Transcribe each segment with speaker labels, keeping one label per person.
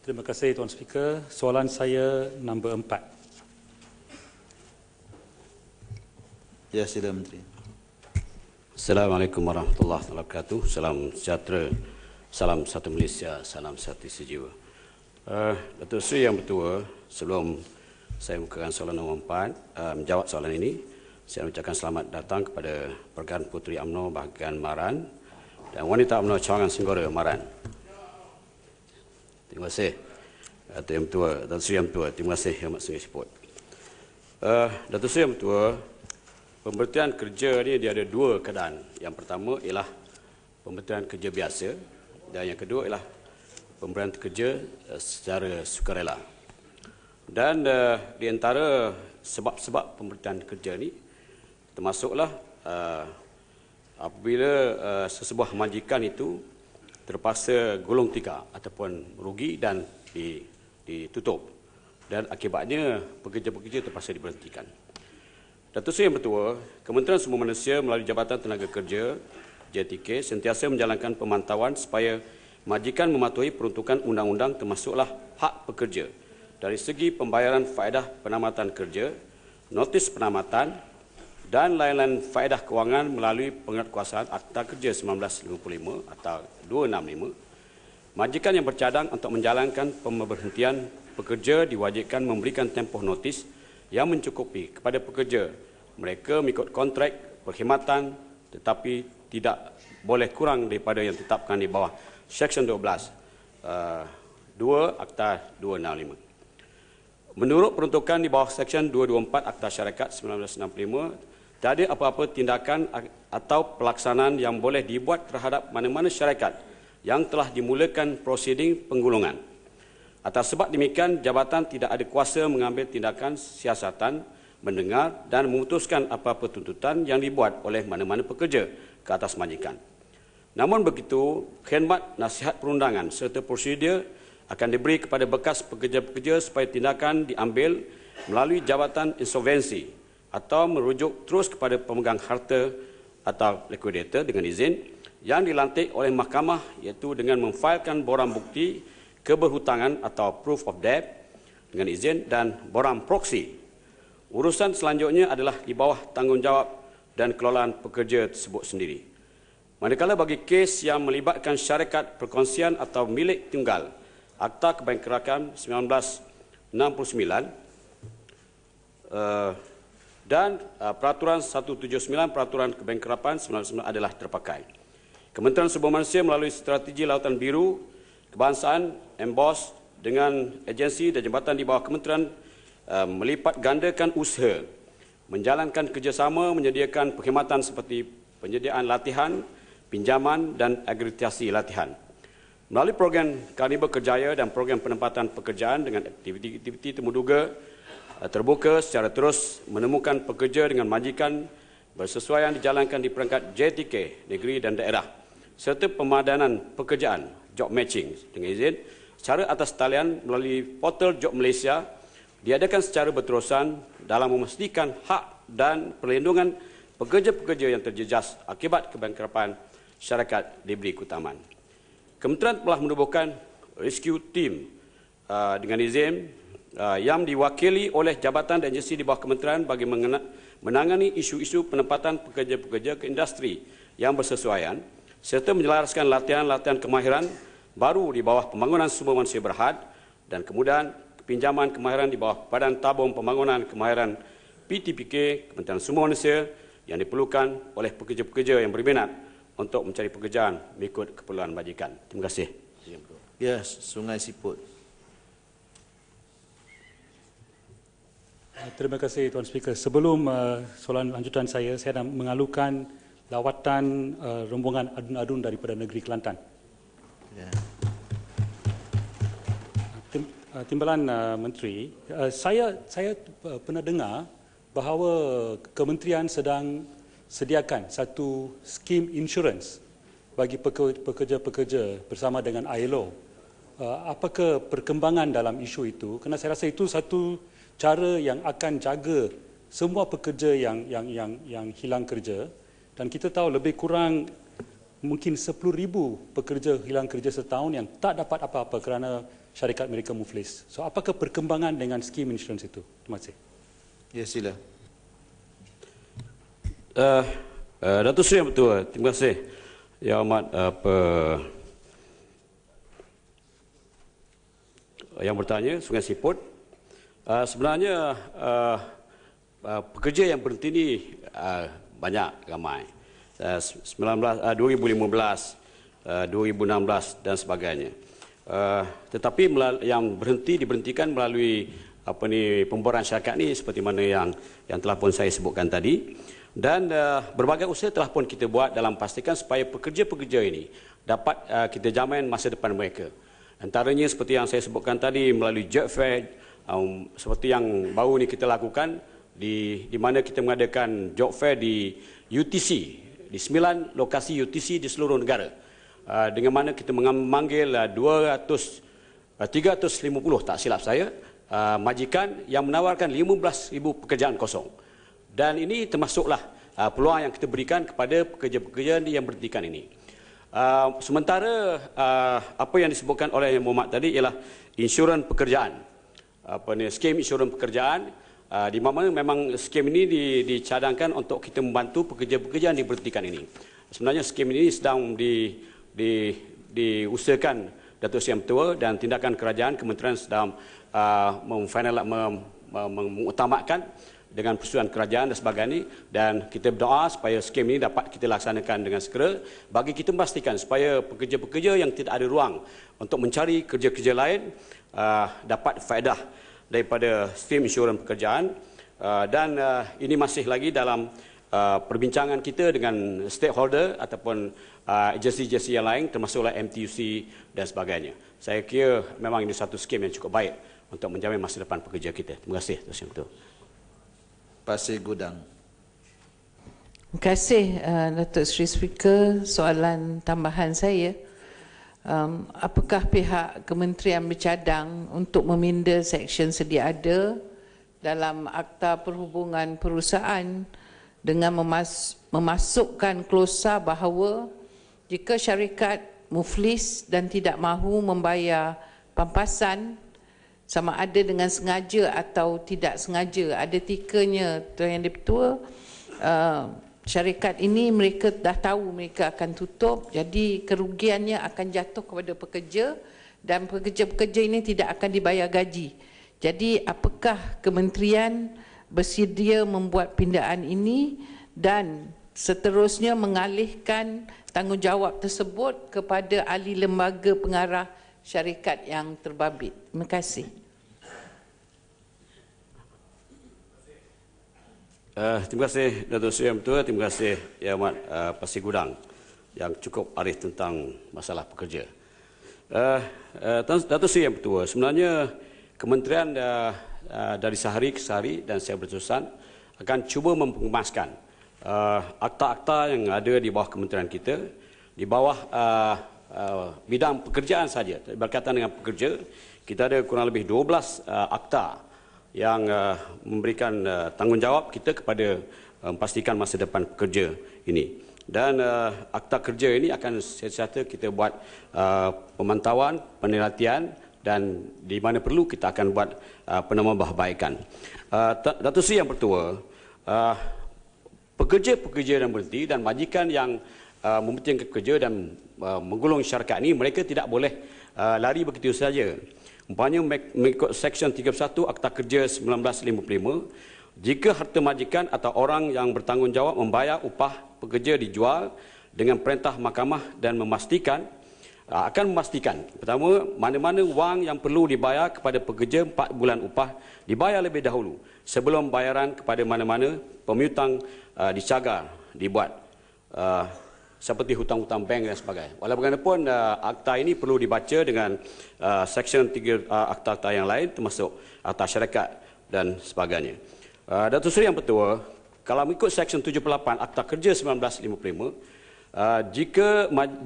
Speaker 1: Terima kasih Tuan Speaker. Soalan saya nombor empat. Ya, sila Menteri.
Speaker 2: Assalamualaikum warahmatullahi wabarakatuh. Salam sejahtera. Salam satu Malaysia. Salam satu sejiwa. Uh, Datuk Seri Yang Bertua, sebelum saya mukakan soalan nombor empat, uh, menjawab soalan ini, saya ucapkan selamat datang kepada Pergan Puteri UMNO Bahagian Maran dan Wanita UMNO Cawangan Senggora Maran. Terima kasih Datuk ah, Yang Tua, Datuk Seri Yang Tua. Terima kasih Yang maksudnya support. Siput. Uh, ah, Datuk Seri Yang Tua, pemberhentian kerja ini dia ada dua keadaan. Yang pertama ialah pemberhentian kerja biasa dan yang kedua ialah pemberhentian kerja ah, secara sukarela. Dan uh, di antara sebab-sebab pemberhentian kerja ini termasuklah uh, apabila uh, sesebuah majikan itu terpaksa gulung tikar ataupun rugi dan ditutup. Dan akibatnya pekerja-pekerja terpaksa diberhentikan. Datuk Seri Yang Pertua, Kementerian Sumber Manusia melalui Jabatan Tenaga Kerja JTK sentiasa menjalankan pemantauan supaya majikan mematuhi peruntukan undang-undang termasuklah hak pekerja dari segi pembayaran faedah penamatan kerja, notis penamatan, dan lain-lain faedah kewangan melalui penguatkuasaan Akta Kerja 1955 atau 265 majikan yang bercadang untuk menjalankan pemberhentian pekerja diwajibkan memberikan tempoh notis yang mencukupi kepada pekerja mereka mengikut kontrak perkhidmatan tetapi tidak boleh kurang daripada yang ditetapkan di bawah Seksyen 12 uh, 2 Akta 265 Menurut peruntukan di bawah Seksyen 224 Akta Syarikat 1965 tidak ada apa-apa tindakan atau pelaksanaan yang boleh dibuat terhadap mana-mana syarikat yang telah dimulakan prosiding penggulungan. Atas sebab demikian, jabatan tidak ada kuasa mengambil tindakan siasatan, mendengar dan memutuskan apa-apa tuntutan yang dibuat oleh mana-mana pekerja ke atas majikan. Namun begitu, khidmat nasihat perundangan serta prosedur akan diberi kepada bekas pekerja-pekerja supaya tindakan diambil melalui jabatan insolvensi atau merujuk terus kepada pemegang harta atau liquidator dengan izin yang dilantik oleh mahkamah iaitu dengan memfailkan borang bukti keberhutangan atau proof of debt dengan izin dan borang proksi. Urusan selanjutnya adalah di bawah tanggungjawab dan kelolaan pekerja tersebut sendiri. Manakala bagi kes yang melibatkan syarikat perkongsian atau milik tunggal Akta Kebankerakan 1969 uh, dan uh, peraturan 179 peraturan kebankrapan 99 adalah terpakai. Kementerian Sumber Manusia melalui strategi Lautan Biru Kebangsaan emboss dengan agensi dan jembatan di bawah kementerian uh, melipat gandakan usaha menjalankan kerjasama menyediakan perkhidmatan seperti penyediaan latihan, pinjaman dan agritasi latihan. Melalui program Karnival Kerjaya dan program penempatan pekerjaan dengan aktiviti-aktiviti temuduga Eh, terbuka secara terus menemukan pekerja dengan majikan bersesuaian dijalankan di peringkat JTK negeri dan daerah serta pemadanan pekerjaan job matching dengan izin secara atas talian melalui portal Job Malaysia diadakan secara berterusan dalam memastikan hak dan perlindungan pekerja-pekerja yang terjejas akibat kebangkrutan syarikat diberi kutaman. Kementerian telah menubuhkan rescue team eh, dengan izin Ah, yang diwakili oleh jabatan dan agensi di bawah kementerian bagi menangani isu-isu penempatan pekerja-pekerja ke industri yang bersesuaian serta menyelaraskan latihan-latihan kemahiran baru di bawah pembangunan sumber manusia berhad dan kemudian pinjaman kemahiran di bawah badan tabung pembangunan kemahiran PTPK Kementerian Sumber Manusia yang diperlukan oleh pekerja-pekerja yang berminat untuk mencari pekerjaan mengikut keperluan majikan. Terima kasih. Ya, Sungai Siput.
Speaker 1: Eh, terima kasih Tuan Speaker. Sebelum eh, soalan lanjutan saya, saya nak mengalukan lawatan eh, rombongan adun-adun daripada negeri Kelantan. Ya. timbalan Menteri, saya saya pernah dengar bahawa kementerian sedang sediakan satu skim insurans bagi pekerja-pekerja bersama dengan ILO. Eh, apakah perkembangan dalam isu itu kerana saya rasa itu satu cara yang akan jaga semua pekerja yang yang yang yang hilang kerja dan kita tahu lebih kurang mungkin 10000 pekerja hilang kerja setahun yang tak dapat apa-apa kerana syarikat mereka muflis. So apakah perkembangan dengan skim insurans itu? Terima kasih. Ya sila. Eh
Speaker 2: uh, uh, Datuk Seri yang Pertua, terima kasih. Ya amat apa uh, yang bertanya, Sungai Siput. Uh, sebenarnya uh, uh, pekerja yang berhenti ini uh, banyak ramai. Uh, 19, uh, 2015, uh, 2016 dan sebagainya. Uh, tetapi melalui, yang berhenti diberhentikan melalui apa ni pemboran syarikat ni seperti mana yang yang telah pun saya sebutkan tadi dan uh, berbagai usaha telah pun kita buat dalam pastikan supaya pekerja-pekerja ini dapat uh, kita jamin masa depan mereka. Antaranya seperti yang saya sebutkan tadi melalui jet fair um, seperti yang baru ni kita lakukan di di mana kita mengadakan job fair di UTC di sembilan lokasi UTC di seluruh negara uh, dengan mana kita memanggil uh, 200 uh, 350 tak silap saya uh, majikan yang menawarkan 15000 pekerjaan kosong dan ini termasuklah uh, peluang yang kita berikan kepada pekerja-pekerja yang berhentikan ini Ah, sementara uh, apa yang disebutkan oleh yang Muhammad tadi ialah insurans pekerjaan. Apa ni skim insurans pekerjaan uh, di mana memang skim ini di, dicadangkan untuk kita membantu pekerja-pekerja yang diberhentikan ini. Sebenarnya skim ini sedang di di diusahakan Datuk Seri Mertua dan tindakan kerajaan kementerian sedang uh, memfinal mem, mem, mem, mengutamakan dengan persetujuan kerajaan dan sebagainya dan kita berdoa supaya skim ini dapat kita laksanakan dengan segera bagi kita memastikan supaya pekerja-pekerja yang tidak ada ruang untuk mencari kerja-kerja lain uh, dapat faedah daripada skim insurans pekerjaan uh, dan uh, ini masih lagi dalam uh, perbincangan kita dengan stakeholder ataupun uh, agensi-agensi uh, yang lain termasuklah MTUC dan sebagainya. Saya kira memang ini satu skim yang cukup baik untuk menjamin masa depan pekerja kita. Terima kasih Tuan Ketua. Pasir Gudang.
Speaker 3: Terima kasih uh, Datuk Sri Speaker. Soalan tambahan saya, um, apakah pihak kementerian bercadang untuk meminda seksyen sedia ada dalam Akta Perhubungan Perusahaan dengan memas- memasukkan klosa bahawa jika syarikat muflis dan tidak mahu membayar pampasan sama ada dengan sengaja atau tidak sengaja ada tikanya tuan yang dipertua uh, syarikat ini mereka dah tahu mereka akan tutup jadi kerugiannya akan jatuh kepada pekerja dan pekerja-pekerja ini tidak akan dibayar gaji jadi apakah kementerian bersedia membuat pindaan ini dan seterusnya mengalihkan tanggungjawab tersebut kepada ahli lembaga pengarah syarikat yang terbabit. Terima kasih.
Speaker 2: Uh, terima kasih Datuk Seri Yang terima kasih Yang Amat uh, eh, Pasti Gudang yang cukup arif tentang masalah pekerja. Uh, uh, Datuk Seri Yang sebenarnya kementerian uh, uh, dari sehari ke sehari dan saya berterusan akan cuba mempengemaskan uh, akta-akta yang ada di bawah kementerian kita, di bawah uh, uh, bidang pekerjaan saja berkaitan dengan pekerja, kita ada kurang lebih 12 uh, akta yang uh, memberikan uh, tanggungjawab kita kepada uh, masa depan pekerja ini. Dan uh, akta kerja ini akan secara kita buat uh, pemantauan, penelitian dan di mana perlu kita akan buat uh, penambahbaikan. Uh, Datuk Seri Yang Pertua, uh, pekerja-pekerja dan berhenti dan majikan yang uh, mempertimbangkan kerja dan uh, menggulung syarikat ini, mereka tidak boleh uh, lari begitu saja umpamanya mengikut Seksyen 31 Akta Kerja 1955, jika harta majikan atau orang yang bertanggungjawab membayar upah pekerja dijual dengan perintah mahkamah dan memastikan, ah, akan memastikan pertama mana-mana wang yang perlu dibayar kepada pekerja 4 bulan upah dibayar lebih dahulu sebelum bayaran kepada mana-mana pemutang uh, dicagar dibuat. Uh, seperti hutang-hutang bank dan sebagainya. Walau bagaimanapun uh, akta ini perlu dibaca dengan uh, section 3 uh, akta-akta yang lain termasuk akta syarikat dan sebagainya. Uh, Datuk Seri yang Pertua, kalau mengikut section 78 Akta Kerja 1955, uh, jika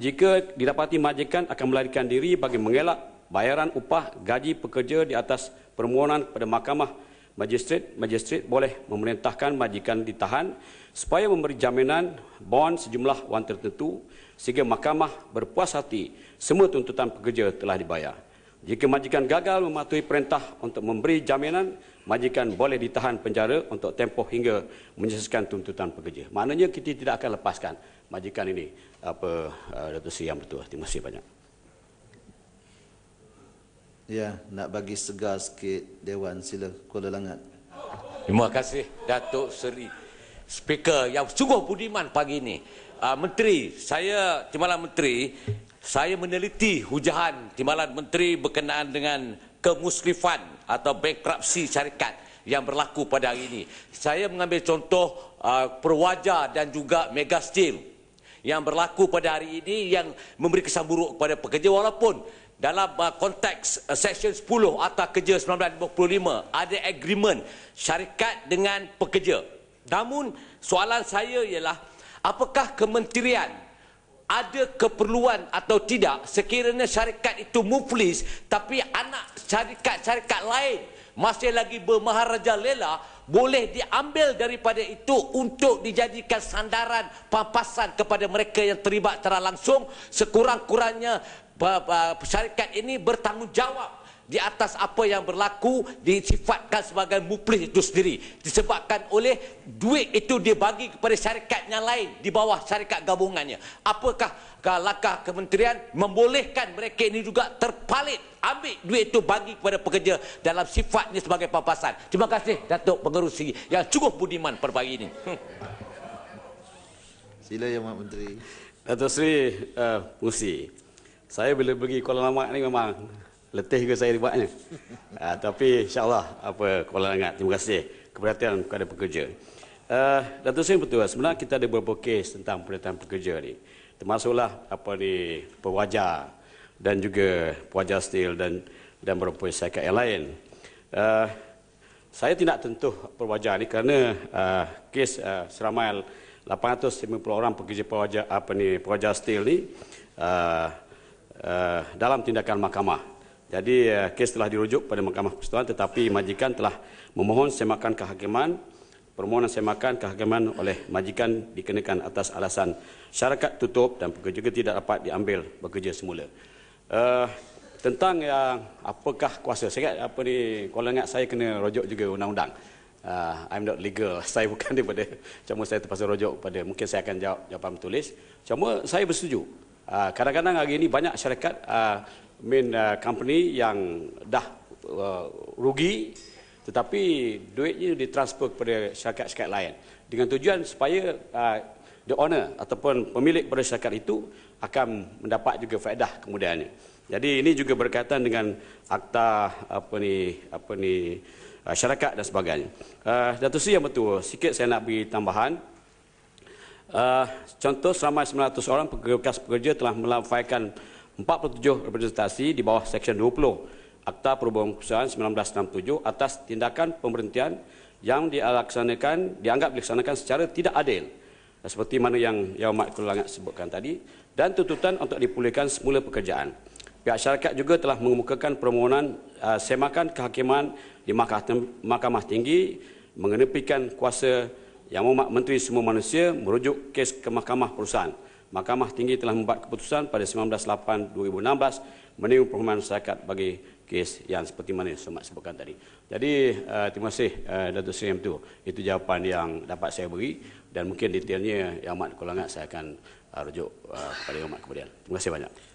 Speaker 2: jika didapati majikan akan melarikan diri bagi mengelak bayaran upah gaji pekerja di atas permohonan kepada mahkamah Majistret, majistret boleh memerintahkan majikan ditahan supaya memberi jaminan bond sejumlah wang tertentu sehingga mahkamah berpuas hati semua tuntutan pekerja telah dibayar. Jika majikan gagal mematuhi perintah untuk memberi jaminan, majikan boleh ditahan penjara untuk tempoh hingga menyelesaikan tuntutan pekerja. Maknanya kita tidak akan lepaskan majikan ini apa uh, Datuk Yang Bertuah. Terima kasih banyak.
Speaker 3: Ya, nak bagi segar sikit Dewan sila Kuala Langat. Terima kasih Datuk Seri Speaker yang sungguh budiman pagi ini. Uh, Menteri, saya Timbalan Menteri, saya meneliti hujahan Timbalan Menteri berkenaan dengan kemuslifan atau bankrupsi syarikat yang berlaku pada hari ini. Saya mengambil contoh uh, Perwaja dan juga Megasteel yang berlaku pada hari ini yang memberi kesan buruk kepada pekerja walaupun dalam uh, konteks uh, Seksyen 10 Akta Kerja 1955 ada agreement syarikat dengan pekerja. Namun soalan saya ialah apakah kementerian ada keperluan atau tidak sekiranya syarikat itu muflis tapi anak syarikat-syarikat lain masih lagi bermaharaja lela boleh diambil daripada itu untuk dijadikan sandaran pampasan kepada mereka yang terlibat secara langsung sekurang-kurangnya syarikat ini bertanggungjawab di atas apa yang berlaku disifatkan sebagai muplis itu sendiri disebabkan oleh duit itu dia bagi kepada syarikat yang lain di bawah syarikat gabungannya apakah langkah kementerian membolehkan mereka ini juga terpalit ambil duit itu bagi kepada pekerja dalam sifatnya sebagai papasan terima kasih Datuk Pengerusi yang cukup budiman pada pagi ini hmm. sila Yang Menteri
Speaker 2: Datuk Sri uh, eh, Pusi saya bila pergi Kuala Lamak ni memang letih ke saya buatnya. Uh, tapi insyaAllah apa Kuala langat. Terima kasih keberhatian kepada pekerja. Uh, Datuk Sin betul. Sebenarnya kita ada beberapa kes tentang perhatian pekerja ni. Termasuklah apa ni pewajar dan juga pewajar steel dan dan beberapa sektor yang lain. Uh, saya tidak tentu pewajar ni kerana uh, kes uh, seramai 850 orang pekerja pewajar apa ni pewajar steel ni uh, uh, dalam tindakan mahkamah. Jadi uh, kes telah dirujuk pada mahkamah persekutuan tetapi majikan telah memohon semakan kehakiman permohonan semakan kehakiman oleh majikan dikenakan atas alasan syarikat tutup dan pekerja tidak dapat diambil bekerja semula. Uh, tentang yang apakah kuasa saya ingat apa ni kalau ingat saya kena rojok juga undang-undang. Uh, I'm not legal. Saya bukan daripada cuma saya terpaksa rojok pada mungkin saya akan jawab jawapan tulis. Cuma saya bersetuju. Ah, kadang-kadang hari ini banyak syarikat uh, main ah, company yang dah rugi tetapi duitnya ditransfer kepada syarikat-syarikat lain dengan tujuan supaya the owner ataupun pemilik pada syarikat itu akan mendapat juga faedah kemudiannya. Jadi ini juga berkaitan dengan akta apa ni apa ni syarikat dan sebagainya. Uh, Datuk Seri yang betul, sikit saya nak beri tambahan. Uh, contoh seramai 900 orang pekerja pekerja telah melafaikan 47 representasi di bawah Seksyen 20 Akta Perubahan Perusahaan 1967 atas tindakan pemberhentian yang dilaksanakan dianggap dilaksanakan secara tidak adil eh, seperti mana yang Yang Mat Kulangat sebutkan tadi dan tuntutan untuk dipulihkan semula pekerjaan. Pihak syarikat juga telah mengemukakan permohonan uh, semakan kehakiman di Mahkamah Tinggi mengenepikan kuasa yang Mohd Menteri Semua Manusia merujuk kes ke Mahkamah Perusahaan. Mahkamah Tinggi telah membuat keputusan pada 1908-2016 menerima permohonan masyarakat bagi kes yang seperti mana yang Somad sebutkan tadi. Jadi uh, terima kasih uh, Datuk Seri Amtu. Itu jawapan yang dapat saya beri dan mungkin detailnya yang amat kurang saya akan uh, rujuk uh, kepada yang kemudian. Terima kasih banyak.